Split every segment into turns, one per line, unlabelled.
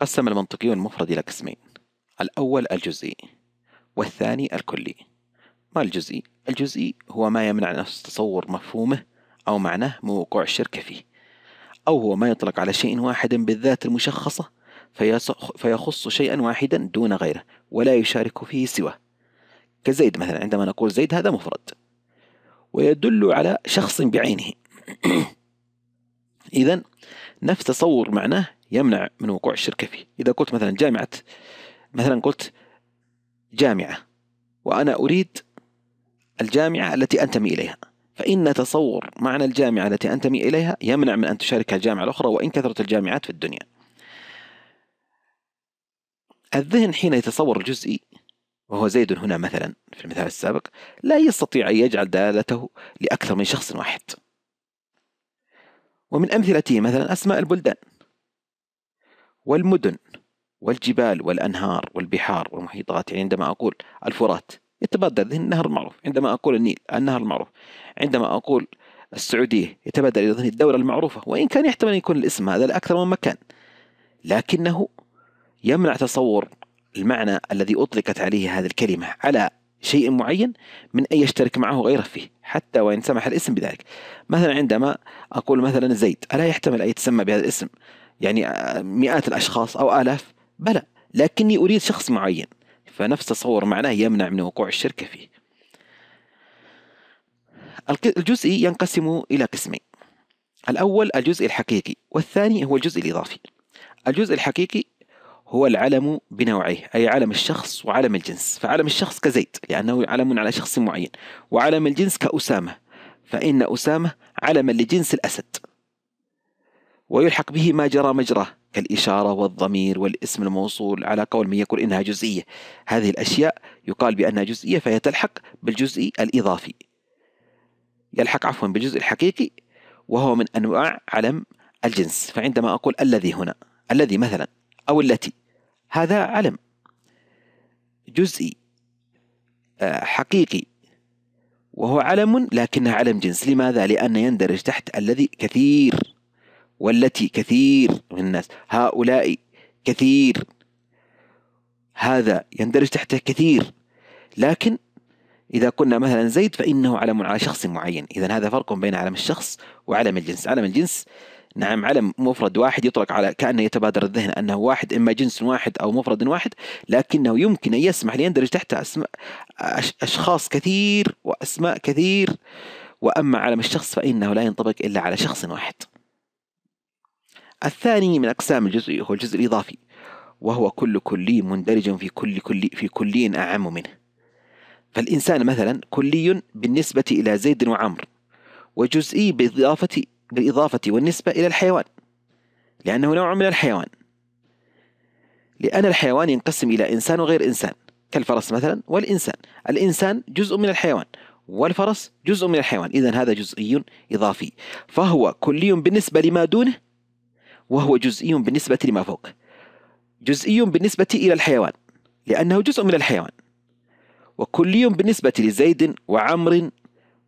قسم المنطقي المفرد إلى قسمين الأول الجزئي والثاني الكلي ما الجزئي؟ الجزئي هو ما يمنع نفس تصور مفهومه أو معناه من وقوع الشرك فيه أو هو ما يطلق على شيء واحد بالذات المشخصة فيخص شيئا واحدا دون غيره ولا يشارك فيه سواه كزيد مثلا عندما نقول زيد هذا مفرد ويدل على شخص بعينه إذا نفس تصور معناه يمنع من وقوع الشركة فيه إذا قلت مثلا جامعة مثلا قلت جامعة وأنا أريد الجامعة التي أنتمي إليها فإن تصور معنى الجامعة التي أنتمي إليها يمنع من أن تشاركها الجامعة الأخرى وإن كثرت الجامعات في الدنيا الذهن حين يتصور الجزئي وهو زيد هنا مثلا في المثال السابق لا يستطيع أن يجعل دلالته لأكثر من شخص واحد ومن أمثلته مثلا أسماء البلدان والمدن والجبال والأنهار والبحار والمحيطات يعني عندما أقول الفرات يتبادر ذهن النهر المعروف عندما أقول النيل النهر المعروف عندما أقول السعودية يتبادر إلى ذهن الدولة المعروفة وإن كان يحتمل أن يكون الاسم هذا لأكثر من مكان لكنه يمنع تصور المعنى الذي أطلقت عليه هذه الكلمة على شيء معين من أن يشترك معه غيره فيه حتى وإن سمح الاسم بذلك مثلا عندما أقول مثلا زيد ألا يحتمل أن يتسمى بهذا الاسم يعني آه، مئات الأشخاص أو آلاف بلى لكني أريد شخص معين فنفس تصور معناه يمنع من وقوع الشركة فيه الجزئي ينقسم إلى قسمين الأول الجزء الحقيقي والثاني هو الجزء الإضافي الجزء الحقيقي هو العلم بنوعيه أي علم الشخص وعلم الجنس فعلم الشخص كزيد لأنه علم على شخص معين وعلم الجنس كأسامة فإن أسامة علم لجنس الأسد ويلحق به ما جرى مجراه كالإشارة والضمير والاسم الموصول على قول من يقول إنها جزئية هذه الأشياء يقال بأنها جزئية فهي تلحق بالجزء الإضافي يلحق عفوا بالجزء الحقيقي وهو من أنواع علم الجنس فعندما أقول الذي هنا الذي مثلا أو التي هذا علم جزئي آه، حقيقي وهو علم لكنه علم جنس لماذا؟ لأنه يندرج تحت الذي كثير والتي كثير من الناس هؤلاء كثير هذا يندرج تحته كثير لكن إذا قلنا مثلا زيد فإنه علم على شخص معين إذا هذا فرق بين علم الشخص وعلم الجنس علم الجنس نعم علم مفرد واحد يطلق على كأنه يتبادر الذهن أنه واحد إما جنس واحد أو مفرد واحد لكنه يمكن أن يسمح ليندرج تحته أسماء أشخاص كثير وأسماء كثير وأما علم الشخص فإنه لا ينطبق إلا على شخص واحد الثاني من أقسام الجزء هو الجزء الإضافي وهو كل كلي مندرج في كل كلي في كلي أعم منه فالإنسان مثلا كلي بالنسبة إلى زيد وعمر وجزئي بالإضافة بالإضافة والنسبة إلى الحيوان لأنه نوع من الحيوان لأن الحيوان ينقسم إلى إنسان وغير إنسان كالفرس مثلا والإنسان الإنسان جزء من الحيوان والفرس جزء من الحيوان إذا هذا جزئي إضافي فهو كلي بالنسبة لما دونه وهو جزئي بالنسبة لما فوق جزئي بالنسبة إلى الحيوان لأنه جزء من الحيوان وكلي بالنسبة لزيد وعمر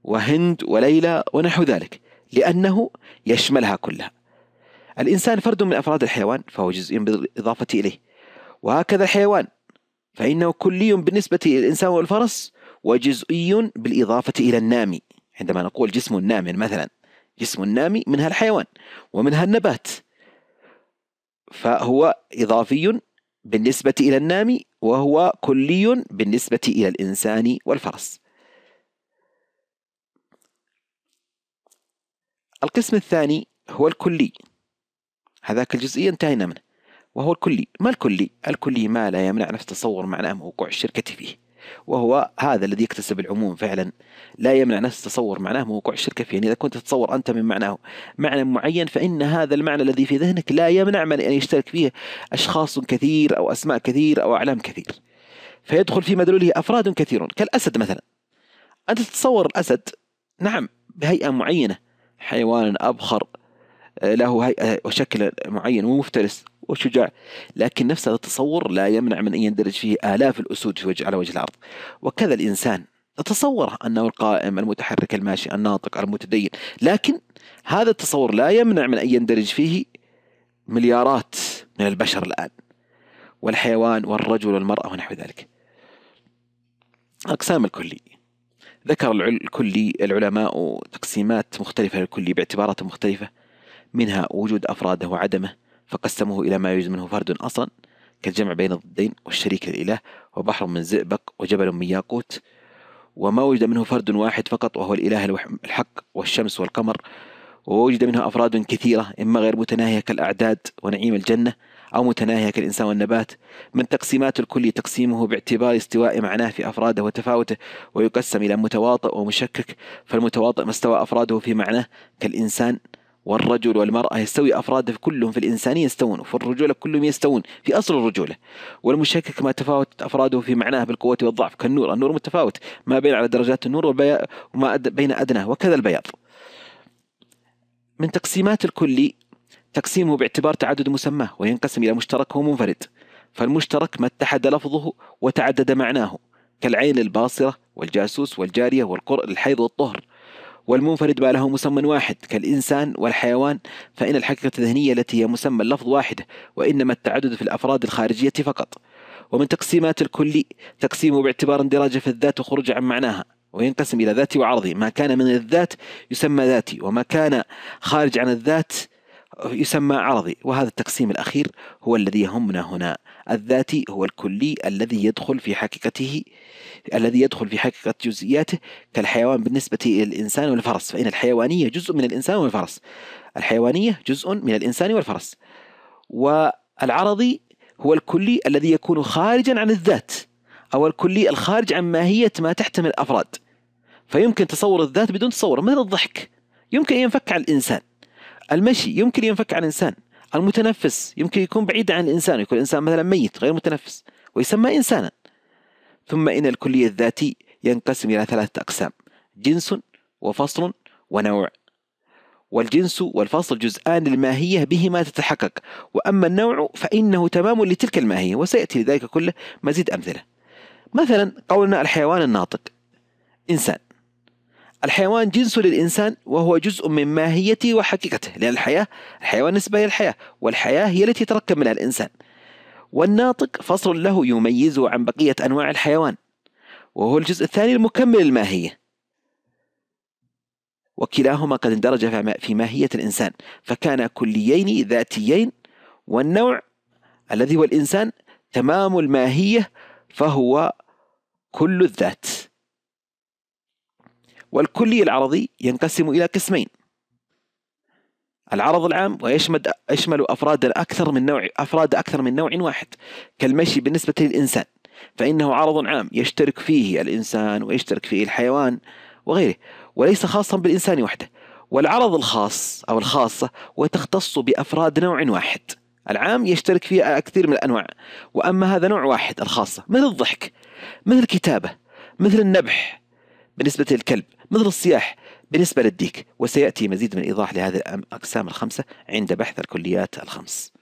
وهند وليلى ونحو ذلك لأنه يشملها كلها الإنسان فرد من أفراد الحيوان فهو جزء بالإضافة إليه وهكذا الحيوان فإنه كلي بالنسبة للإنسان والفرس وجزئي بالإضافة إلى النامي عندما نقول جسم نام مثلا جسم نامي منها الحيوان ومنها النبات فهو إضافي بالنسبة إلى النام وهو كلي بالنسبة إلى الإنسان والفرس القسم الثاني هو الكلي هذاك الجزئي انتهينا منه وهو الكلي ما الكلي؟ الكلي ما لا يمنع نفس تصور معناه وقوع الشركة فيه وهو هذا الذي يكتسب العموم فعلا لا يمنع نفس تصور معناه من وقوع الشرك فيه يعني إذا كنت تتصور أنت من معناه معنى معين فإن هذا المعنى الذي في ذهنك لا يمنع من أن يشترك فيه أشخاص كثير أو أسماء كثير أو أعلام كثير فيدخل في مدلوله أفراد كثيرون كالأسد مثلا أنت تتصور الأسد نعم بهيئة معينة حيوان أبخر له هيئة وشكل معين ومفترس وشجاع لكن نفس هذا التصور لا يمنع من أن يندرج فيه آلاف الأسود في وجه على وجه الأرض وكذا الإنسان تصور أنه القائم المتحرك الماشي الناطق المتدين لكن هذا التصور لا يمنع من أن يندرج فيه مليارات من البشر الآن والحيوان والرجل والمرأة ونحو ذلك أقسام الكلي ذكر الكلي العلماء تقسيمات مختلفة للكلي باعتبارات مختلفة منها وجود أفراده وعدمه فقسمه إلى ما يجوز منه فرد أصلا كالجمع بين الضدين والشريك للإله وبحر من زئبق وجبل من ياقوت وما وجد منه فرد واحد فقط وهو الإله الحق والشمس والقمر ووجد منها أفراد كثيرة إما غير متناهية كالأعداد ونعيم الجنة أو متناهية كالإنسان والنبات من تقسيمات الكل تقسيمه باعتبار استواء معناه في أفراده وتفاوته ويقسم إلى متواطئ ومشكك فالمتواطئ ما استوى أفراده في معناه كالإنسان والرجل والمرأة يستوي أفراد كلهم في الإنسانية يستوون في الرجولة كلهم يستوون في أصل الرجولة والمشكك ما تفاوتت أفراده في معناه بالقوة والضعف كالنور النور متفاوت ما بين على درجات النور وما بين أدناه وكذا البياض من تقسيمات الكلي تقسيمه باعتبار تعدد مسماه وينقسم إلى مشترك ومنفرد فالمشترك ما اتحد لفظه وتعدد معناه كالعين الباصرة والجاسوس والجارية والقرء الحيض والطهر والمنفرد ما له مسمى واحد كالإنسان والحيوان فإن الحقيقة الذهنية التي هي مسمى اللفظ واحدة وإنما التعدد في الأفراد الخارجية فقط ومن تقسيمات الكلي تقسيمه باعتبار اندراجه في الذات وخروج عن معناها وينقسم إلى ذاتي وعرضي ما كان من الذات يسمى ذاتي وما كان خارج عن الذات يسمى عرضي وهذا التقسيم الأخير هو الذي يهمنا هنا الذاتي هو الكلي الذي يدخل في حقيقته الذي يدخل في حقيقة جزئياته كالحيوان بالنسبة للإنسان والفرس فإن الحيوانية جزء من الإنسان والفرس الحيوانية جزء من الإنسان والفرس والعرضي هو الكلي الذي يكون خارجا عن الذات أو الكلي الخارج عن ماهية ما تحتمل الأفراد فيمكن تصور الذات بدون تصور مثل الضحك يمكن أن ينفك عن الإنسان المشي يمكن ينفك عن الإنسان المتنفس يمكن يكون بعيد عن الإنسان يكون الإنسان مثلا ميت غير متنفس ويسمى إنسانا ثم إن الكلي الذاتي ينقسم إلى ثلاثة أقسام جنس وفصل ونوع والجنس والفصل جزءان للماهية بهما تتحقق وأما النوع فإنه تمام لتلك الماهية وسيأتي لذلك كله مزيد أمثلة مثلا قولنا الحيوان الناطق إنسان الحيوان جنس للإنسان وهو جزء من ماهيته وحقيقته لأن الحياة الحيوان نسبة إلى الحياة والحياة هي التي تركب منها الإنسان والناطق فصل له يميزه عن بقية أنواع الحيوان وهو الجزء الثاني المكمل للماهية وكلاهما قد اندرج في ماهية الإنسان فكان كليين ذاتيين والنوع الذي هو الإنسان تمام الماهية فهو كل الذات والكلي العرضي ينقسم إلى قسمين العرض العام ويشمل يشمل أفراد أكثر من نوع أفراد أكثر من نوع واحد كالمشي بالنسبة للإنسان فإنه عرض عام يشترك فيه الإنسان ويشترك فيه الحيوان وغيره وليس خاصا بالإنسان وحده والعرض الخاص أو الخاصة وتختص بأفراد نوع واحد العام يشترك فيه كثير من الأنواع وأما هذا نوع واحد الخاصة مثل الضحك مثل الكتابة مثل النبح بالنسبة للكلب مثل الصياح بالنسبة للديك وسيأتي مزيد من إيضاح لهذه الأقسام الخمسة عند بحث الكليات الخمس